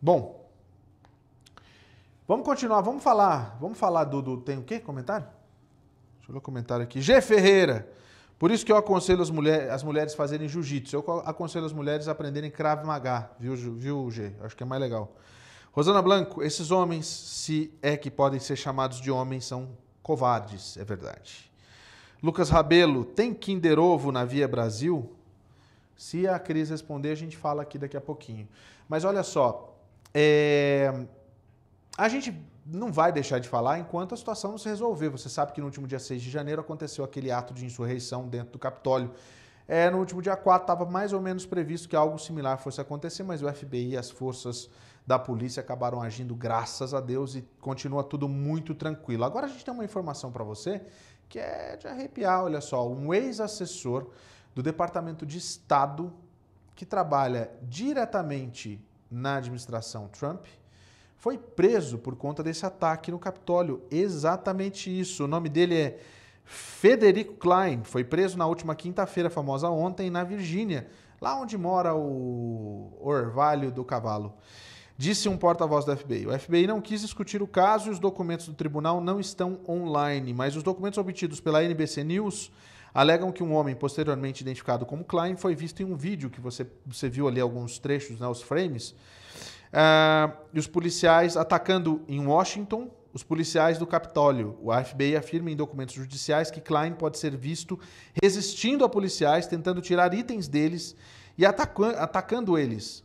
Bom, vamos continuar, vamos falar, vamos falar do, do tem o quê? Comentário? Deixa eu ler o comentário aqui. G Ferreira. Por isso que eu aconselho as, mulher, as mulheres fazerem jiu-jitsu. Eu aconselho as mulheres a aprenderem Krav Maga, viu, viu, G? Acho que é mais legal. Rosana Blanco, esses homens, se é que podem ser chamados de homens, são covardes, é verdade. Lucas Rabelo, tem Kinder Ovo na Via Brasil? Se a Cris responder, a gente fala aqui daqui a pouquinho. Mas olha só, é... A gente não vai deixar de falar enquanto a situação não se resolver. Você sabe que no último dia 6 de janeiro aconteceu aquele ato de insurreição dentro do Capitólio. É, no último dia 4 estava mais ou menos previsto que algo similar fosse acontecer, mas o FBI e as forças da polícia acabaram agindo, graças a Deus, e continua tudo muito tranquilo. Agora a gente tem uma informação para você que é de arrepiar, olha só, um ex-assessor do Departamento de Estado que trabalha diretamente na administração Trump, foi preso por conta desse ataque no Capitólio. Exatamente isso. O nome dele é Federico Klein. Foi preso na última quinta-feira, famosa ontem, na Virgínia, lá onde mora o Orvalho do Cavalo. Disse um porta-voz do FBI. O FBI não quis discutir o caso e os documentos do tribunal não estão online, mas os documentos obtidos pela NBC News alegam que um homem posteriormente identificado como Klein foi visto em um vídeo que você, você viu ali alguns trechos, né, os frames, uh, e os policiais atacando em Washington os policiais do Capitólio. O FBI afirma em documentos judiciais que Klein pode ser visto resistindo a policiais, tentando tirar itens deles e atacando eles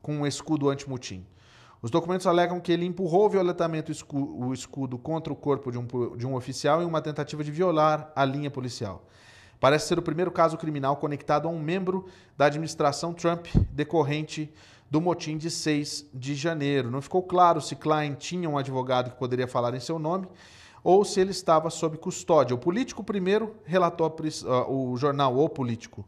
com um escudo anti-mutim. Os documentos alegam que ele empurrou violentamente o escudo contra o corpo de um, de um oficial em uma tentativa de violar a linha policial. Parece ser o primeiro caso criminal conectado a um membro da administração Trump decorrente do motim de 6 de janeiro. Não ficou claro se Klein tinha um advogado que poderia falar em seu nome ou se ele estava sob custódia. O político primeiro relatou a o jornal O Político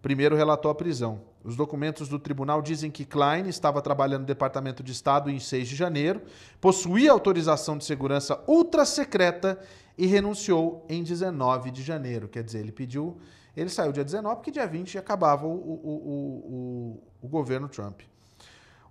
primeiro relatou a prisão. Os documentos do tribunal dizem que Klein estava trabalhando no Departamento de Estado em 6 de janeiro, possuía autorização de segurança ultra secreta e renunciou em 19 de janeiro. Quer dizer, ele pediu, ele saiu dia 19 porque dia 20 acabava o, o, o, o governo Trump.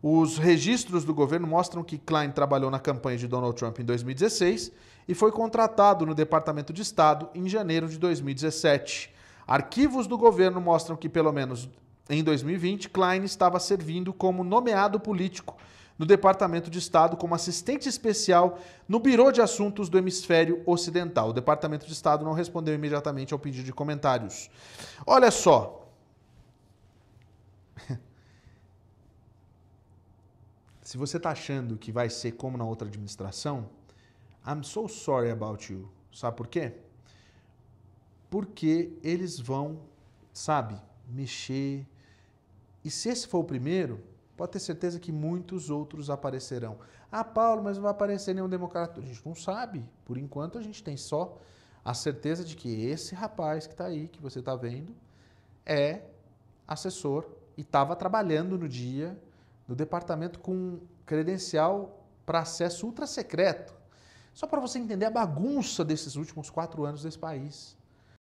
Os registros do governo mostram que Klein trabalhou na campanha de Donald Trump em 2016 e foi contratado no Departamento de Estado em janeiro de 2017. Arquivos do governo mostram que pelo menos em 2020, Klein estava servindo como nomeado político no Departamento de Estado como assistente especial no biro de Assuntos do Hemisfério Ocidental. O Departamento de Estado não respondeu imediatamente ao pedido de comentários. Olha só. Se você está achando que vai ser como na outra administração, I'm so sorry about you. Sabe por quê? Porque eles vão, sabe, mexer e se esse for o primeiro, pode ter certeza que muitos outros aparecerão. Ah, Paulo, mas não vai aparecer nenhum democrata. A gente não sabe. Por enquanto, a gente tem só a certeza de que esse rapaz que está aí, que você está vendo, é assessor e estava trabalhando no dia no departamento com credencial para acesso ultra secreto. Só para você entender a bagunça desses últimos quatro anos desse país.